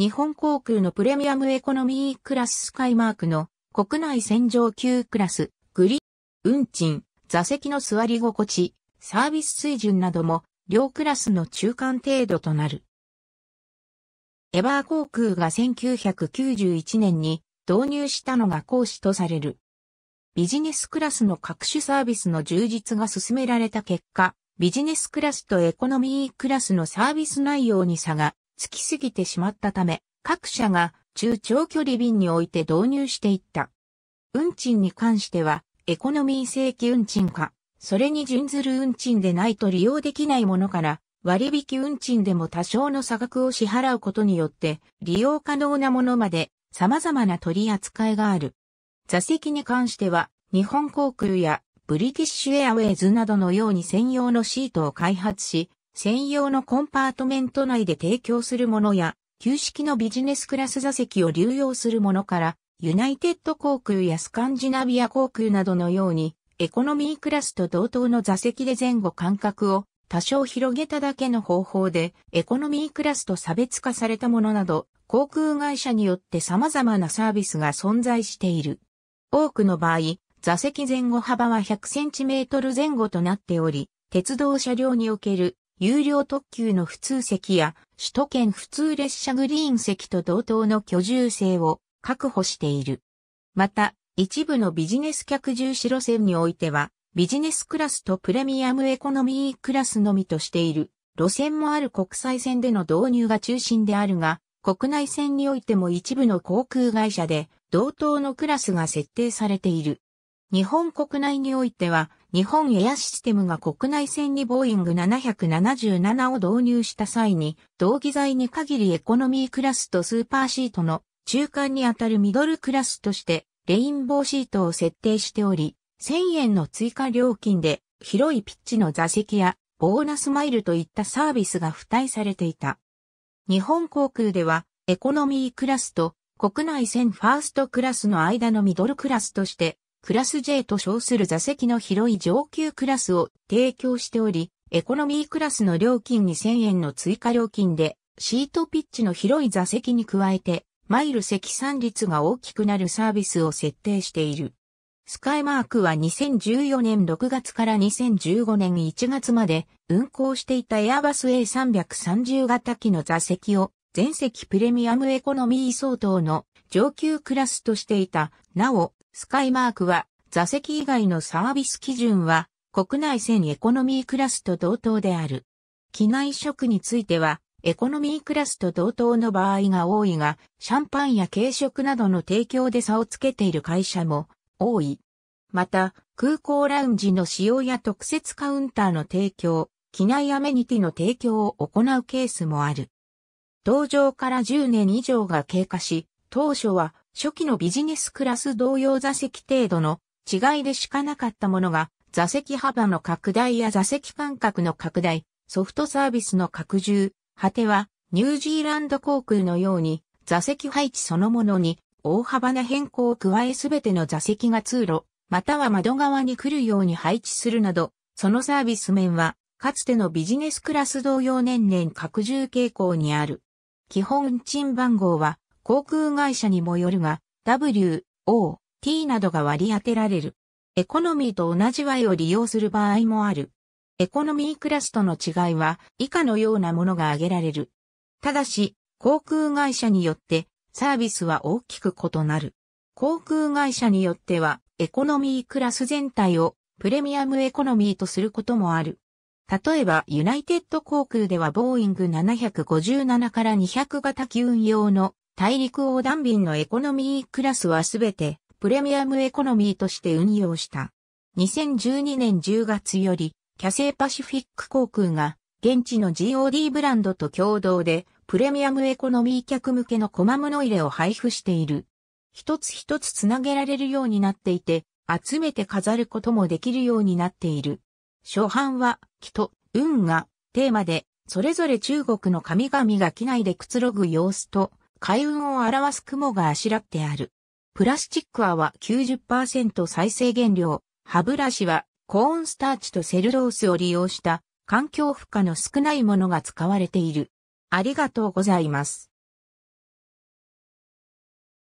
日本航空のプレミアムエコノミークラススカイマークの国内線上級クラス、グリ、運賃、座席の座り心地、サービス水準なども両クラスの中間程度となる。エバー航空が1991年に導入したのが講師とされる。ビジネスクラスの各種サービスの充実が進められた結果、ビジネスクラスとエコノミークラスのサービス内容に差がつきすぎてしまったため、各社が中長距離便において導入していった。運賃に関しては、エコノミー正規運賃か、それに準ずる運賃でないと利用できないものから、割引運賃でも多少の差額を支払うことによって、利用可能なものまで様々な取り扱いがある。座席に関しては、日本航空やブリティッシュエアウェイズなどのように専用のシートを開発し、専用のコンパートメント内で提供するものや、旧式のビジネスクラス座席を流用するものから、ユナイテッド航空やスカンジナビア航空などのように、エコノミークラスと同等の座席で前後間隔を多少広げただけの方法で、エコノミークラスと差別化されたものなど、航空会社によって様々なサービスが存在している。多くの場合、座席前後幅は 100cm 前後となっており、鉄道車両における有料特急の普通席や首都圏普通列車グリーン席と同等の居住性を確保している。また、一部のビジネス客重視路線においては、ビジネスクラスとプレミアムエコノミークラスのみとしている路線もある国際線での導入が中心であるが、国内線においても一部の航空会社で同等のクラスが設定されている。日本国内においては、日本エアシステムが国内線にボーイング777を導入した際に、同義材に限りエコノミークラスとスーパーシートの中間にあたるミドルクラスとして、レインボーシートを設定しており、1000円の追加料金で、広いピッチの座席や、ボーナスマイルといったサービスが付帯されていた。日本航空では、エコノミークラスと国内線ファーストクラスの間のミドルクラスとして、クラス J と称する座席の広い上級クラスを提供しており、エコノミークラスの料金2000円の追加料金で、シートピッチの広い座席に加えて、マイル積算率が大きくなるサービスを設定している。スカイマークは2014年6月から2015年1月まで運行していたエアバス A330 型機の座席を全席プレミアムエコノミー相当の上級クラスとしていた。なお、スカイマークは、座席以外のサービス基準は、国内線エコノミークラスと同等である。機内食については、エコノミークラスと同等の場合が多いが、シャンパンや軽食などの提供で差をつけている会社も多い。また、空港ラウンジの使用や特設カウンターの提供、機内アメニティの提供を行うケースもある。登場から10年以上が経過し、当初は初期のビジネスクラス同様座席程度の違いでしかなかったものが、座席幅の拡大や座席間隔の拡大、ソフトサービスの拡充、果てはニュージーランド航空のように座席配置そのものに大幅な変更を加えすべての座席が通路、または窓側に来るように配置するなど、そのサービス面は、かつてのビジネスクラス同様年々拡充傾向にある。基本賃番号は航空会社にもよるが、W、O、T などが割り当てられる。エコノミーと同じ Y を利用する場合もある。エコノミークラスとの違いは以下のようなものが挙げられる。ただし、航空会社によってサービスは大きく異なる。航空会社によってはエコノミークラス全体をプレミアムエコノミーとすることもある。例えば、ユナイテッド航空ではボーイング757から200型機運用の大陸横断便のエコノミークラスはすべてプレミアムエコノミーとして運用した。2012年10月より、キャセイパシフィック航空が、現地の GOD ブランドと共同で、プレミアムエコノミー客向けのコマ物入れを配布している。一つ一つつなげられるようになっていて、集めて飾ることもできるようになっている。初版は、木と運がテーマで、それぞれ中国の神々が機内でくつろぐ様子と、海運を表す雲があしらってある。プラスチックアは90%再生原料、歯ブラシはコーンスターチとセルロースを利用した環境負荷の少ないものが使われている。ありがとうございます。